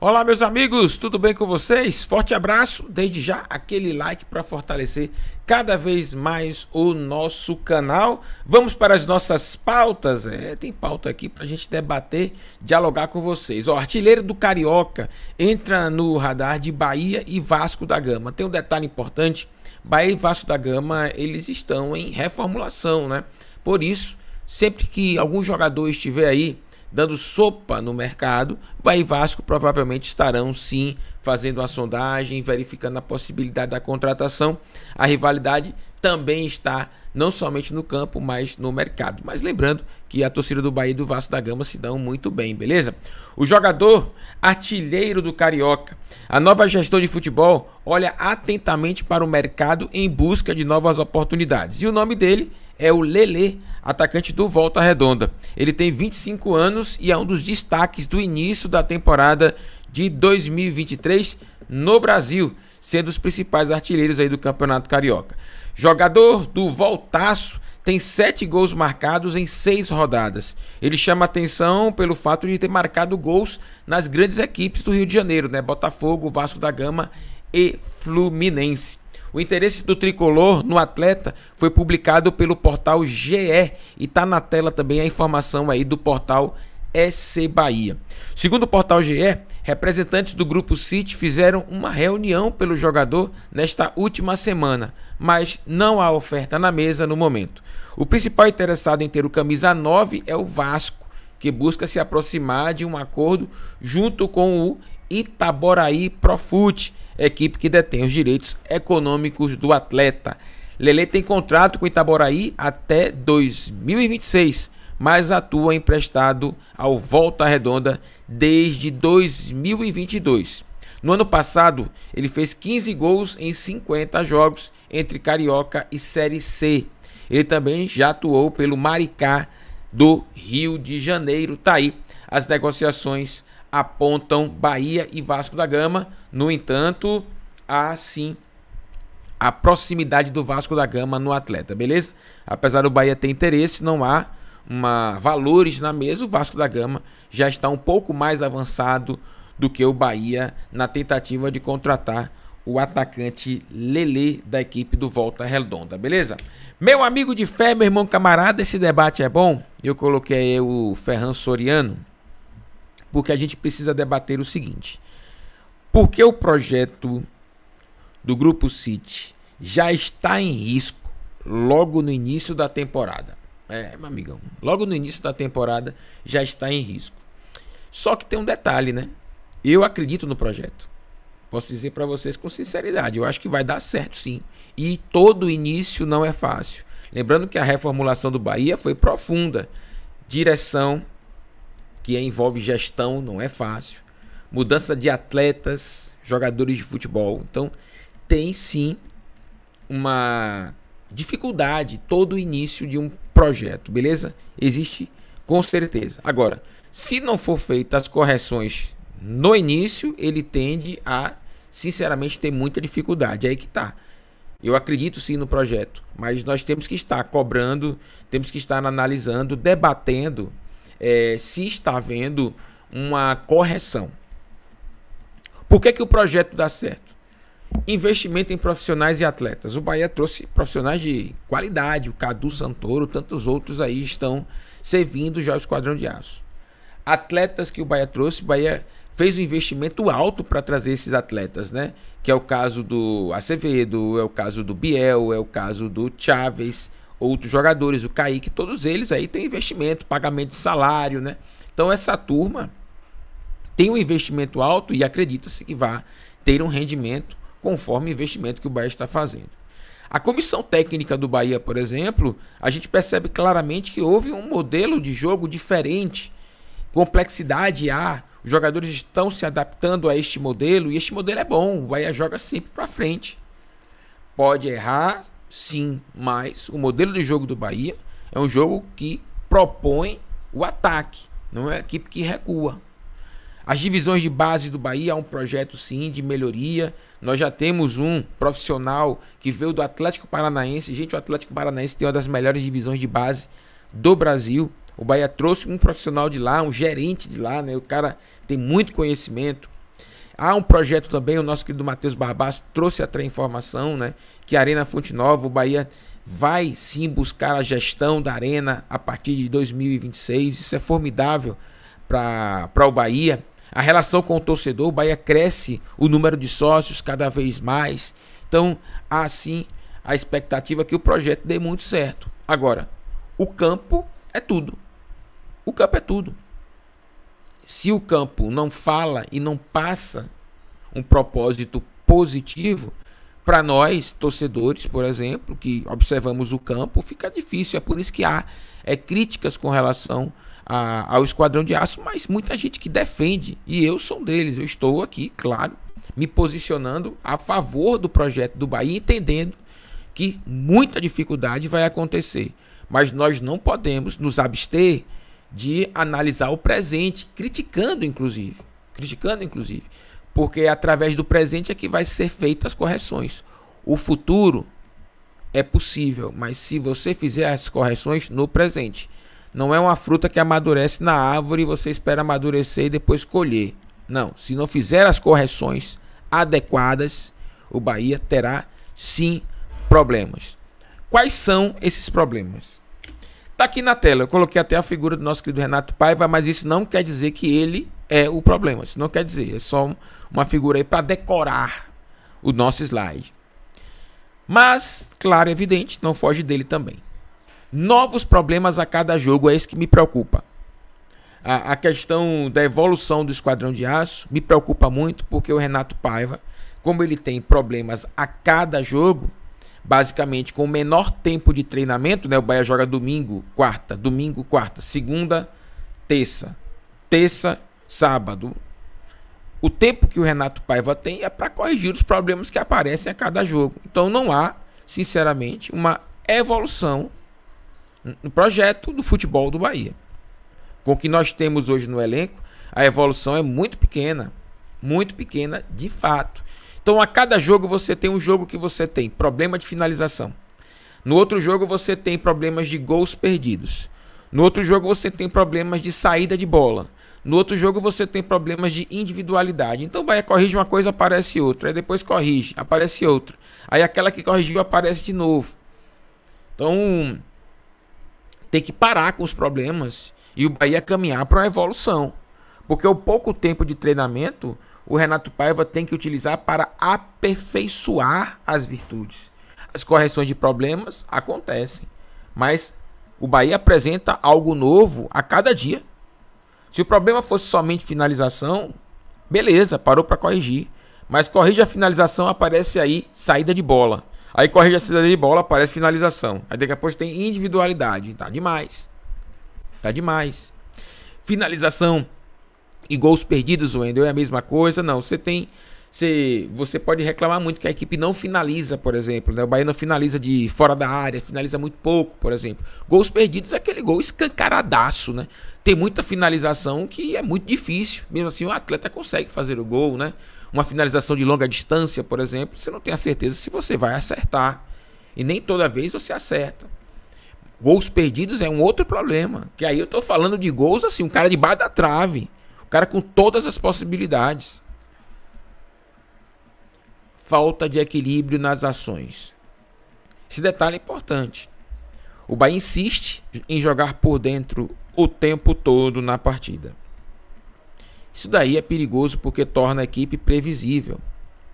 Olá, meus amigos, tudo bem com vocês? Forte abraço, desde já aquele like para fortalecer cada vez mais o nosso canal. Vamos para as nossas pautas. É, tem pauta aqui para a gente debater, dialogar com vocês. O artilheiro do Carioca entra no radar de Bahia e Vasco da Gama. Tem um detalhe importante: Bahia e Vasco da Gama eles estão em reformulação, né? Por isso, sempre que algum jogador estiver aí dando sopa no mercado, Bahia e Vasco provavelmente estarão sim fazendo uma sondagem, verificando a possibilidade da contratação. A rivalidade também está não somente no campo, mas no mercado. Mas lembrando que a torcida do Bahia e do Vasco da Gama se dão muito bem, beleza? O jogador artilheiro do Carioca. A nova gestão de futebol olha atentamente para o mercado em busca de novas oportunidades. E o nome dele é é o Lele, atacante do Volta Redonda. Ele tem 25 anos e é um dos destaques do início da temporada de 2023 no Brasil, sendo os principais artilheiros aí do Campeonato Carioca. Jogador do Voltaço tem sete gols marcados em seis rodadas. Ele chama atenção pelo fato de ter marcado gols nas grandes equipes do Rio de Janeiro, né? Botafogo, Vasco da Gama e Fluminense. O interesse do tricolor no atleta foi publicado pelo portal GE e está na tela também a informação aí do portal EC Bahia. Segundo o portal GE, representantes do grupo City fizeram uma reunião pelo jogador nesta última semana, mas não há oferta na mesa no momento. O principal interessado em ter o camisa 9 é o Vasco, que busca se aproximar de um acordo junto com o Itaboraí Profute equipe que detém os direitos econômicos do atleta. Lele tem contrato com Itaboraí até 2026, mas atua emprestado ao Volta Redonda desde 2022. No ano passado, ele fez 15 gols em 50 jogos entre Carioca e Série C. Ele também já atuou pelo Maricá do Rio de Janeiro. Tá aí as negociações apontam Bahia e Vasco da Gama. No entanto, há sim a proximidade do Vasco da Gama no atleta, beleza? Apesar do Bahia ter interesse, não há uma valores na mesa. O Vasco da Gama já está um pouco mais avançado do que o Bahia na tentativa de contratar o atacante Lele da equipe do Volta Redonda, beleza? Meu amigo de fé, meu irmão camarada, esse debate é bom. Eu coloquei aí o Ferran Soriano porque a gente precisa debater o seguinte: por que o projeto do Grupo City já está em risco logo no início da temporada? É, meu amigão, logo no início da temporada já está em risco. Só que tem um detalhe, né? Eu acredito no projeto. Posso dizer para vocês com sinceridade, eu acho que vai dar certo sim. E todo início não é fácil. Lembrando que a reformulação do Bahia foi profunda. Direção, que é, envolve gestão, não é fácil. Mudança de atletas, jogadores de futebol. Então, tem sim uma dificuldade todo o início de um projeto, beleza? Existe com certeza. Agora, se não for feitas as correções no início, ele tende a, sinceramente, ter muita dificuldade. É aí que tá. Eu acredito sim no projeto, mas nós temos que estar cobrando, temos que estar analisando, debatendo é, se está vendo uma correção. Por que, que o projeto dá certo? Investimento em profissionais e atletas. O Bahia trouxe profissionais de qualidade, o Cadu Santoro, tantos outros aí estão servindo já o Esquadrão de Aço. Atletas que o Bahia trouxe, o Bahia fez um investimento alto para trazer esses atletas, né? Que é o caso do Acevedo, é o caso do Biel, é o caso do Chaves, outros jogadores, o Kaique, todos eles aí têm investimento, pagamento de salário, né? Então essa turma tem um investimento alto e acredita-se que vai ter um rendimento conforme o investimento que o Bahia está fazendo. A comissão técnica do Bahia, por exemplo, a gente percebe claramente que houve um modelo de jogo diferente. Complexidade há, os jogadores estão se adaptando a este modelo e este modelo é bom. O Bahia joga sempre para frente. Pode errar, sim, mas o modelo de jogo do Bahia é um jogo que propõe o ataque, não é a equipe que recua. As divisões de base do Bahia é um projeto sim de melhoria. Nós já temos um profissional que veio do Atlético Paranaense. Gente, o Atlético Paranaense tem uma das melhores divisões de base do Brasil. O Bahia trouxe um profissional de lá, um gerente de lá, né? O cara tem muito conhecimento. Há um projeto também, o nosso querido Matheus Barbaço trouxe a informação, né? Que a Arena Fonte Nova, o Bahia vai sim buscar a gestão da Arena a partir de 2026. Isso é formidável para o Bahia. A relação com o torcedor, o Bahia cresce o número de sócios cada vez mais. Então, há sim a expectativa que o projeto dê muito certo. Agora, o campo é tudo. O campo é tudo se o campo não fala e não passa um propósito positivo, para nós, torcedores, por exemplo, que observamos o campo, fica difícil. É por isso que há é, críticas com relação a, ao Esquadrão de Aço, mas muita gente que defende, e eu sou um deles, eu estou aqui, claro, me posicionando a favor do projeto do Bahia, entendendo que muita dificuldade vai acontecer. Mas nós não podemos nos abster de analisar o presente, criticando inclusive, criticando inclusive, porque é através do presente é que vai ser feitas as correções. O futuro é possível, mas se você fizer as correções no presente, não é uma fruta que amadurece na árvore e você espera amadurecer e depois colher. Não, se não fizer as correções adequadas, o Bahia terá sim problemas. Quais são esses problemas? Tá aqui na tela, eu coloquei até a figura do nosso querido Renato Paiva, mas isso não quer dizer que ele é o problema. Isso não quer dizer, é só uma figura aí para decorar o nosso slide. Mas, claro, é evidente, não foge dele também. Novos problemas a cada jogo, é isso que me preocupa. A, a questão da evolução do Esquadrão de Aço me preocupa muito, porque o Renato Paiva, como ele tem problemas a cada jogo, basicamente com o menor tempo de treinamento, né? O Bahia joga domingo, quarta, domingo, quarta, segunda, terça, terça, sábado. O tempo que o Renato Paiva tem é para corrigir os problemas que aparecem a cada jogo. Então não há, sinceramente, uma evolução no projeto do futebol do Bahia. Com o que nós temos hoje no elenco, a evolução é muito pequena, muito pequena de fato. Então a cada jogo você tem um jogo que você tem problema de finalização. No outro jogo você tem problemas de gols perdidos. No outro jogo você tem problemas de saída de bola. No outro jogo você tem problemas de individualidade. Então o Bahia corrige uma coisa, aparece outra. Aí depois corrige, aparece outra. Aí aquela que corrigiu aparece de novo. Então tem que parar com os problemas e o Bahia caminhar para a evolução. Porque o pouco tempo de treinamento o Renato Paiva tem que utilizar para aperfeiçoar as virtudes. As correções de problemas acontecem, mas o Bahia apresenta algo novo a cada dia. Se o problema fosse somente finalização, beleza, parou para corrigir. Mas corrige a finalização, aparece aí saída de bola. Aí corrige a saída de bola, aparece finalização. Aí daqui a pouco tem individualidade. Tá demais. Tá demais. Finalização e gols perdidos, Wendel, é a mesma coisa? Não, você tem. Você, você pode reclamar muito que a equipe não finaliza, por exemplo. Né? O Bahia não finaliza de fora da área, finaliza muito pouco, por exemplo. Gols perdidos é aquele gol escancaradaço, né? Tem muita finalização que é muito difícil. Mesmo assim, o atleta consegue fazer o gol, né? Uma finalização de longa distância, por exemplo, você não tem a certeza se você vai acertar. E nem toda vez você acerta. Gols perdidos é um outro problema. Que aí eu tô falando de gols assim, um cara de debaixo da trave cara com todas as possibilidades. Falta de equilíbrio nas ações. Esse detalhe é importante. O Bahia insiste em jogar por dentro o tempo todo na partida. Isso daí é perigoso porque torna a equipe previsível.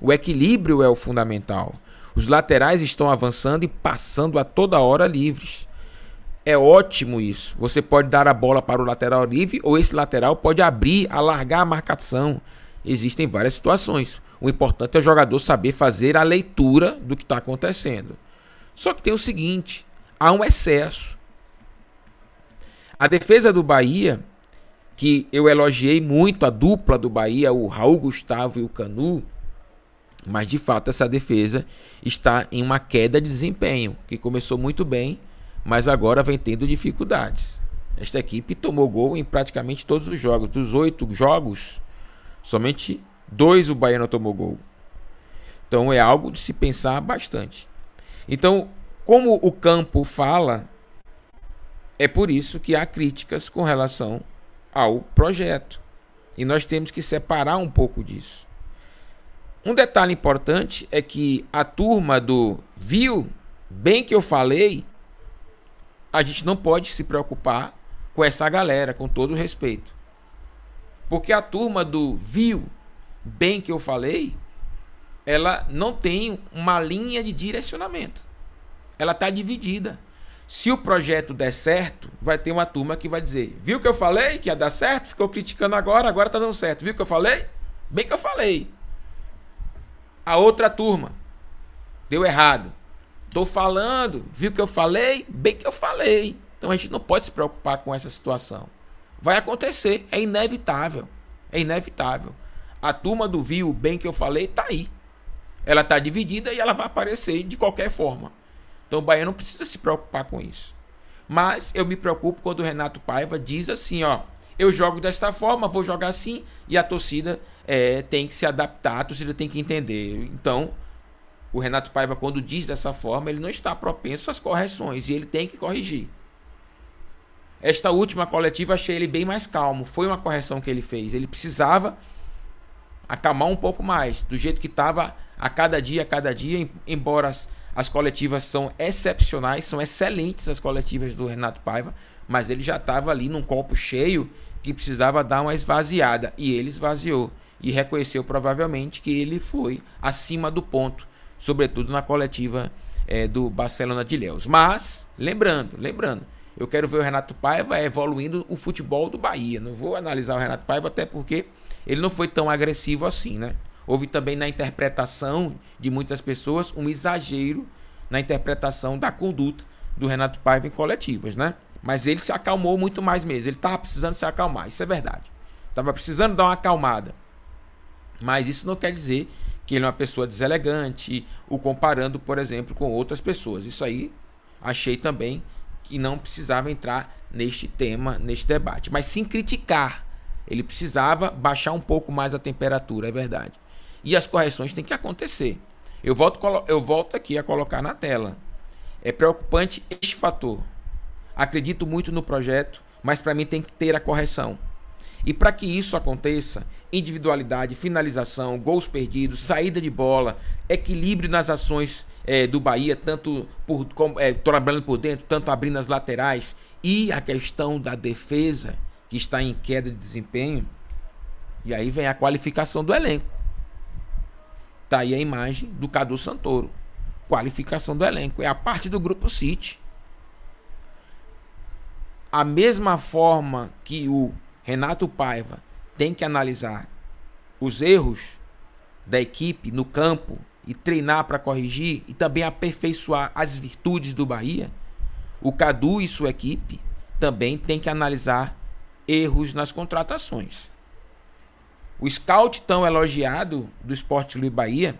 O equilíbrio é o fundamental. Os laterais estão avançando e passando a toda hora livres. É ótimo isso. Você pode dar a bola para o lateral livre ou esse lateral pode abrir, alargar a marcação. Existem várias situações. O importante é o jogador saber fazer a leitura do que está acontecendo. Só que tem o seguinte: há um excesso. A defesa do Bahia, que eu elogiei muito a dupla do Bahia, o Raul Gustavo e o Canu, mas de fato essa defesa está em uma queda de desempenho, que começou muito bem mas agora vem tendo dificuldades. Esta equipe tomou gol em praticamente todos os jogos. Dos oito jogos, somente dois o Baiano tomou gol. Então é algo de se pensar bastante. Então, como o campo fala, é por isso que há críticas com relação ao projeto. E nós temos que separar um pouco disso. Um detalhe importante é que a turma do Viu, bem que eu falei, a gente não pode se preocupar com essa galera, com todo o respeito. Porque a turma do viu bem que eu falei, ela não tem uma linha de direcionamento. Ela está dividida. Se o projeto der certo, vai ter uma turma que vai dizer: viu que eu falei que ia dar certo? Ficou criticando agora, agora está dando certo. Viu que eu falei? Bem que eu falei. A outra turma deu errado. Tô falando, viu que eu falei? Bem que eu falei. Então a gente não pode se preocupar com essa situação. Vai acontecer, é inevitável. É inevitável. A turma do viu, bem que eu falei, tá aí. Ela tá dividida e ela vai aparecer de qualquer forma. Então o Bahia não precisa se preocupar com isso. Mas eu me preocupo quando o Renato Paiva diz assim, ó, eu jogo desta forma, vou jogar assim, e a torcida é, tem que se adaptar, a torcida tem que entender. Então, o Renato Paiva, quando diz dessa forma, ele não está propenso às correções e ele tem que corrigir. Esta última coletiva achei ele bem mais calmo. Foi uma correção que ele fez. Ele precisava acalmar um pouco mais, do jeito que estava a cada dia, a cada dia, embora as, as coletivas são excepcionais, são excelentes as coletivas do Renato Paiva, mas ele já estava ali num copo cheio que precisava dar uma esvaziada e ele esvaziou e reconheceu provavelmente que ele foi acima do ponto sobretudo na coletiva é, do Barcelona de Léus. Mas, lembrando, lembrando, eu quero ver o Renato Paiva evoluindo o futebol do Bahia. Não vou analisar o Renato Paiva, até porque ele não foi tão agressivo assim, né? Houve também na interpretação de muitas pessoas um exagero na interpretação da conduta do Renato Paiva em coletivas, né? Mas ele se acalmou muito mais mesmo. Ele estava precisando se acalmar, isso é verdade. Estava precisando dar uma acalmada. Mas isso não quer dizer que ele é uma pessoa deselegante, o comparando, por exemplo, com outras pessoas. Isso aí achei também que não precisava entrar neste tema, neste debate, mas sim criticar. Ele precisava baixar um pouco mais a temperatura, é verdade. E as correções têm que acontecer. Eu volto, eu volto aqui a colocar na tela. É preocupante este fator. Acredito muito no projeto, mas para mim tem que ter a correção. E para que isso aconteça, individualidade, finalização, gols perdidos, saída de bola, equilíbrio nas ações é, do Bahia, tanto por, como, é, trabalhando por dentro, tanto abrindo as laterais, e a questão da defesa, que está em queda de desempenho. E aí vem a qualificação do elenco. Tá aí a imagem do Cadu Santoro. Qualificação do elenco. É a parte do grupo City. A mesma forma que o Renato Paiva tem que analisar os erros da equipe no campo e treinar para corrigir e também aperfeiçoar as virtudes do Bahia, o Cadu e sua equipe também tem que analisar erros nas contratações. O scout tão elogiado do Esporte Clube Bahia,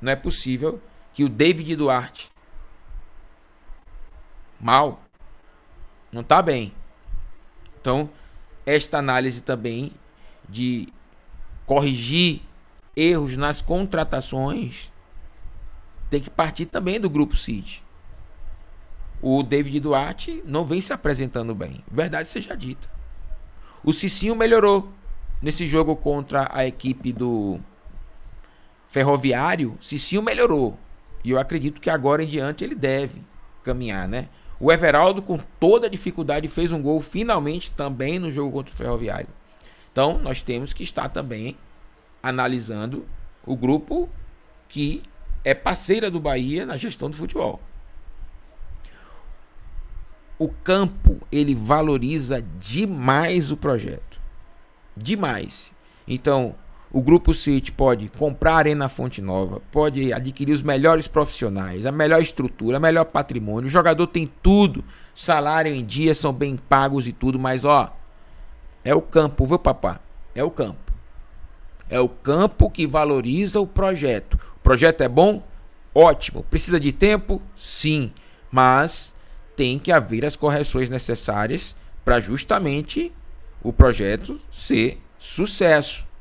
não é possível que o David Duarte mal não está bem. Então, esta análise também de corrigir erros nas contratações tem que partir também do grupo City. O David Duarte não vem se apresentando bem, verdade seja dita. O Cicinho melhorou nesse jogo contra a equipe do Ferroviário. Cicinho melhorou e eu acredito que agora em diante ele deve caminhar, né? O Everaldo, com toda a dificuldade, fez um gol finalmente também no jogo contra o Ferroviário. Então, nós temos que estar também analisando o grupo que é parceira do Bahia na gestão do futebol. O campo, ele valoriza demais o projeto. Demais. Então, o Grupo City pode comprar a Arena Fonte Nova, pode adquirir os melhores profissionais, a melhor estrutura, o melhor patrimônio. O jogador tem tudo, salário em dia, são bem pagos e tudo, mas ó, é o campo, viu, papá? É o campo. É o campo que valoriza o projeto. O projeto é bom? Ótimo. Precisa de tempo? Sim. Mas tem que haver as correções necessárias para justamente o projeto ser sucesso.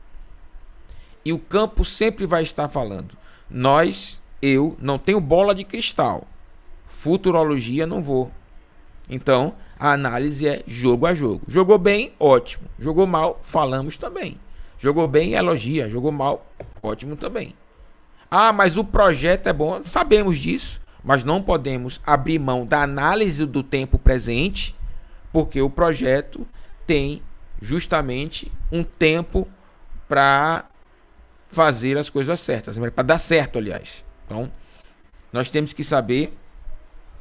E o campo sempre vai estar falando. Nós, eu, não tenho bola de cristal. Futurologia, não vou. Então, a análise é jogo a jogo. Jogou bem, ótimo. Jogou mal, falamos também. Jogou bem, elogia. Jogou mal, ótimo também. Ah, mas o projeto é bom. Sabemos disso, mas não podemos abrir mão da análise do tempo presente, porque o projeto tem justamente um tempo para fazer as coisas certas, né? para dar certo, aliás. Então, nós temos que saber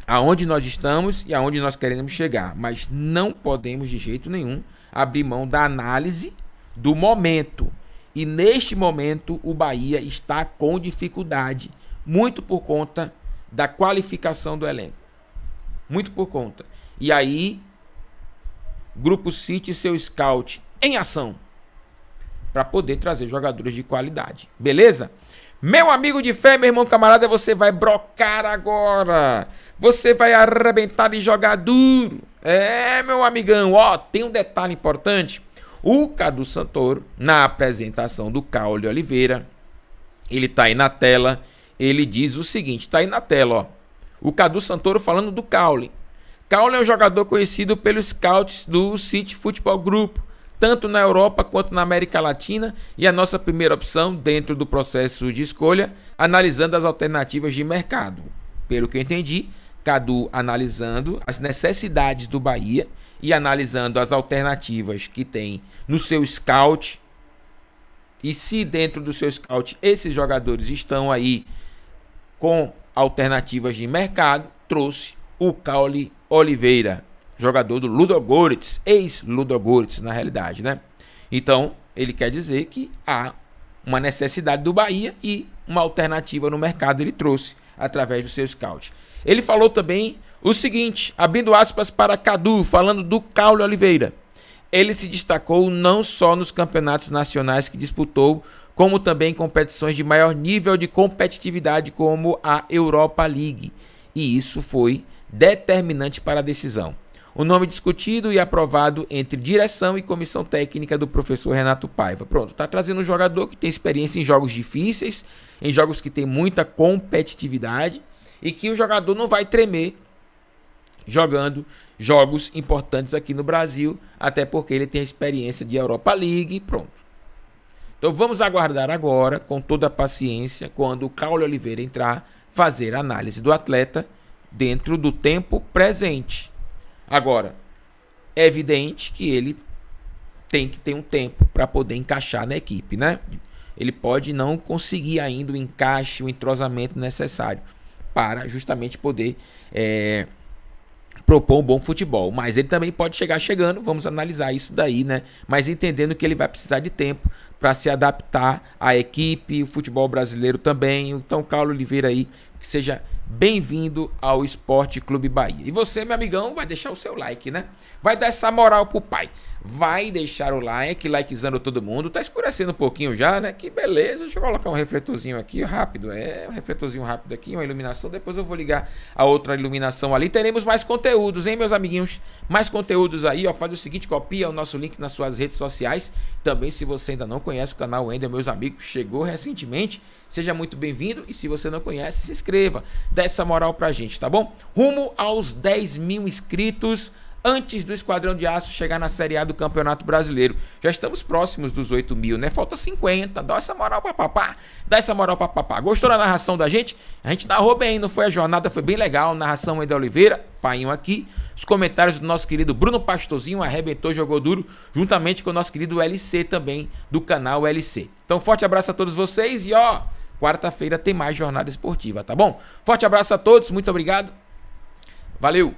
aonde nós estamos e aonde nós queremos chegar, mas não podemos de jeito nenhum abrir mão da análise do momento. E neste momento o Bahia está com dificuldade, muito por conta da qualificação do elenco. Muito por conta. E aí, Grupo City e seu scout em ação para poder trazer jogadores de qualidade. Beleza? Meu amigo de fé, meu irmão camarada, você vai brocar agora. Você vai arrebentar e jogar duro. É, meu amigão, ó, tem um detalhe importante. O Cadu Santoro, na apresentação do Caule Oliveira, ele tá aí na tela, ele diz o seguinte, tá aí na tela, ó. O Cadu Santoro falando do Caule. Caule é um jogador conhecido pelos scouts do City Football Group tanto na Europa quanto na América Latina, e a nossa primeira opção dentro do processo de escolha, analisando as alternativas de mercado. Pelo que eu entendi, Cadu analisando as necessidades do Bahia e analisando as alternativas que tem no seu scout. E se dentro do seu scout esses jogadores estão aí com alternativas de mercado, trouxe o Caule Oliveira, jogador do Ludogorets, ex-Ludogorets na realidade, né? Então, ele quer dizer que há uma necessidade do Bahia e uma alternativa no mercado ele trouxe através do seu scout. Ele falou também o seguinte, abrindo aspas para Cadu, falando do Caule Oliveira. Ele se destacou não só nos campeonatos nacionais que disputou, como também em competições de maior nível de competitividade como a Europa League. E isso foi determinante para a decisão. O nome discutido e aprovado entre direção e comissão técnica do professor Renato Paiva. Pronto, está trazendo um jogador que tem experiência em jogos difíceis, em jogos que tem muita competitividade e que o jogador não vai tremer jogando jogos importantes aqui no Brasil, até porque ele tem a experiência de Europa League, pronto. Então vamos aguardar agora, com toda a paciência, quando o Caule Oliveira entrar, fazer a análise do atleta dentro do tempo presente. Agora, é evidente que ele tem que ter um tempo para poder encaixar na equipe, né? Ele pode não conseguir ainda o encaixe, o entrosamento necessário para justamente poder é, propor um bom futebol. Mas ele também pode chegar chegando, vamos analisar isso daí, né? Mas entendendo que ele vai precisar de tempo para se adaptar à equipe, o futebol brasileiro também. Então, Carlos Oliveira aí, que seja Bem-vindo ao Esporte Clube Bahia. E você, meu amigão, vai deixar o seu like, né? Vai dar essa moral pro pai vai deixar o like, likezando todo mundo. Tá escurecendo um pouquinho já, né? Que beleza. Deixa eu colocar um refletorzinho aqui, rápido. É, um refletorzinho rápido aqui, uma iluminação. Depois eu vou ligar a outra iluminação ali. Teremos mais conteúdos, hein, meus amiguinhos? Mais conteúdos aí, ó. Faz o seguinte, copia o nosso link nas suas redes sociais. Também, se você ainda não conhece o canal ainda, meus amigos, chegou recentemente. Seja muito bem-vindo e se você não conhece, se inscreva. Dá essa moral pra gente, tá bom? Rumo aos 10 mil inscritos antes do Esquadrão de Aço chegar na Série A do Campeonato Brasileiro. Já estamos próximos dos 8 mil, né? Falta 50. Dá essa moral pra papá. Dá essa moral pra papá. Gostou da narração da gente? A gente narrou bem, não foi? A jornada foi bem legal. Narração aí da Oliveira, painho aqui. Os comentários do nosso querido Bruno Pastorzinho, arrebentou, jogou duro, juntamente com o nosso querido LC também, do canal LC. Então, forte abraço a todos vocês e ó, quarta-feira tem mais jornada esportiva, tá bom? Forte abraço a todos, muito obrigado. Valeu!